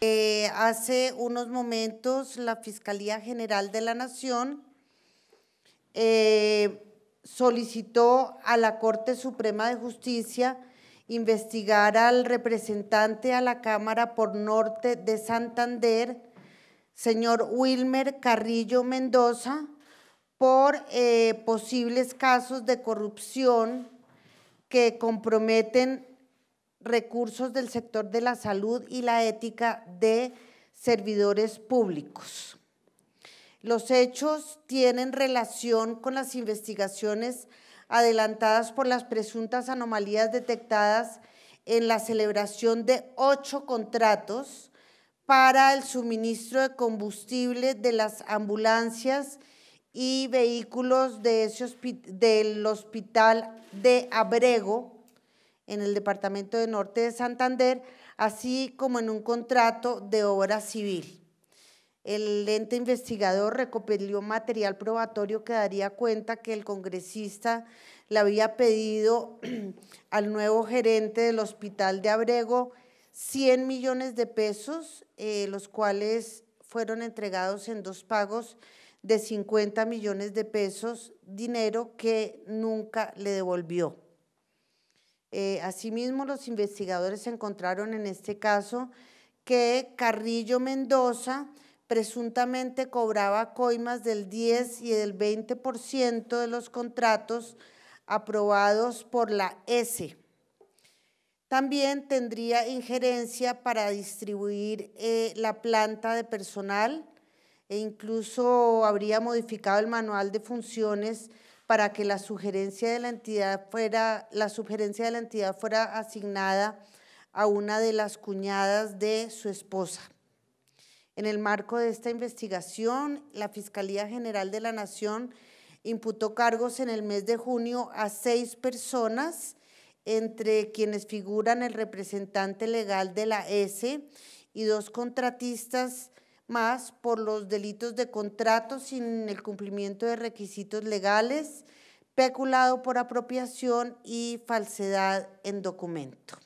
Eh, hace unos momentos la Fiscalía General de la Nación eh, solicitó a la Corte Suprema de Justicia investigar al representante a la Cámara por Norte de Santander, señor Wilmer Carrillo Mendoza, por eh, posibles casos de corrupción que comprometen recursos del sector de la salud y la ética de servidores públicos. Los hechos tienen relación con las investigaciones adelantadas por las presuntas anomalías detectadas en la celebración de ocho contratos para el suministro de combustible de las ambulancias y vehículos de ese del hospital de Abrego, en el Departamento de Norte de Santander, así como en un contrato de obra civil. El ente investigador recopiló material probatorio que daría cuenta que el congresista le había pedido al nuevo gerente del hospital de Abrego 100 millones de pesos, eh, los cuales fueron entregados en dos pagos de 50 millones de pesos, dinero que nunca le devolvió. Eh, asimismo, los investigadores encontraron en este caso que Carrillo Mendoza presuntamente cobraba coimas del 10 y del 20% de los contratos aprobados por la S. También tendría injerencia para distribuir eh, la planta de personal e incluso habría modificado el manual de funciones para que la sugerencia de la entidad fuera, la sugerencia de la entidad fuera asignada a una de las cuñadas de su esposa. En el marco de esta investigación, la Fiscalía General de la Nación imputó cargos en el mes de junio a seis personas, entre quienes figuran el representante legal de la S y dos contratistas más por los delitos de contrato sin el cumplimiento de requisitos legales, peculado por apropiación y falsedad en documento.